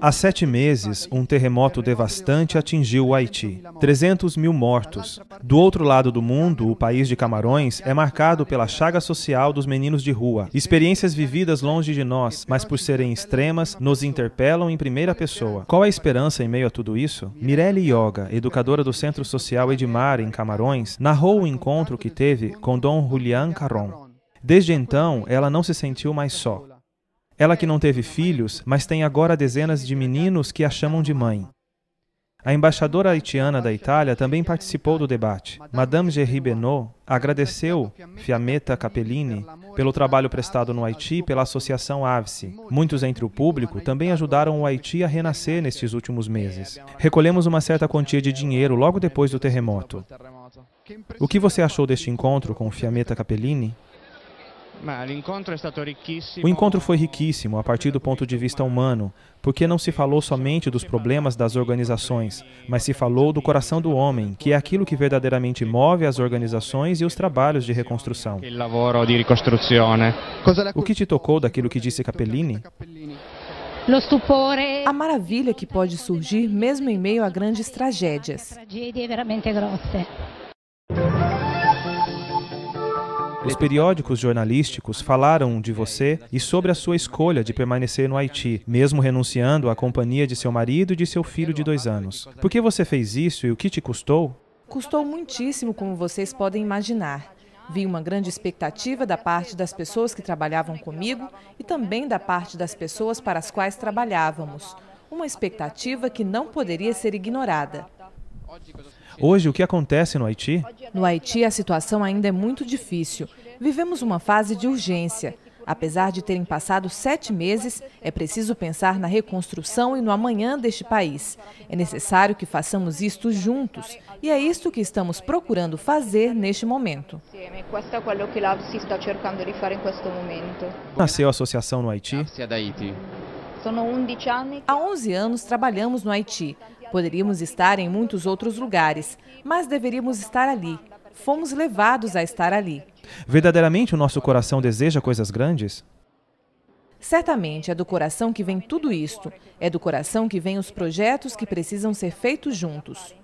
Há sete meses, um terremoto devastante atingiu o Haiti. 300 mil mortos. Do outro lado do mundo, o país de Camarões é marcado pela chaga social dos meninos de rua. Experiências vividas longe de nós, mas por serem extremas, nos interpelam em primeira pessoa. Qual a esperança em meio a tudo isso? Mirelle Yoga, educadora do Centro Social Edmar, em Camarões, narrou o encontro que teve com Dom Julián Caron. Desde então, ela não se sentiu mais só. Ela que não teve filhos, mas tem agora dezenas de meninos que a chamam de mãe. A embaixadora haitiana da Itália também participou do debate. Madame Gerry Benot agradeceu Fiametta Capellini pelo trabalho prestado no Haiti pela Associação AVSE. Muitos entre o público também ajudaram o Haiti a renascer nestes últimos meses. Recolhemos uma certa quantia de dinheiro logo depois do terremoto. O que você achou deste encontro com Fiametta Capellini? O encontro foi riquíssimo a partir do ponto de vista humano, porque não se falou somente dos problemas das organizações, mas se falou do coração do homem, que é aquilo que verdadeiramente move as organizações e os trabalhos de reconstrução. O que te tocou daquilo que disse Capellini? A maravilha que pode surgir mesmo em meio a grandes tragédias. Os periódicos jornalísticos falaram de você e sobre a sua escolha de permanecer no Haiti, mesmo renunciando à companhia de seu marido e de seu filho de dois anos. Por que você fez isso e o que te custou? Custou muitíssimo, como vocês podem imaginar. Vi uma grande expectativa da parte das pessoas que trabalhavam comigo e também da parte das pessoas para as quais trabalhávamos. Uma expectativa que não poderia ser ignorada. Hoje, o que acontece no Haiti? Né? No Haiti, a situação ainda é muito difícil. Vivemos uma fase de urgência. Apesar de terem passado sete meses, é preciso pensar na reconstrução e no amanhã deste país. É necessário que façamos isto juntos e é isto que estamos procurando fazer neste momento. Nasceu a associação no Haiti? Há 11 anos trabalhamos no Haiti. Poderíamos estar em muitos outros lugares, mas deveríamos estar ali. Fomos levados a estar ali. Verdadeiramente o nosso coração deseja coisas grandes? Certamente é do coração que vem tudo isto, é do coração que vem os projetos que precisam ser feitos juntos.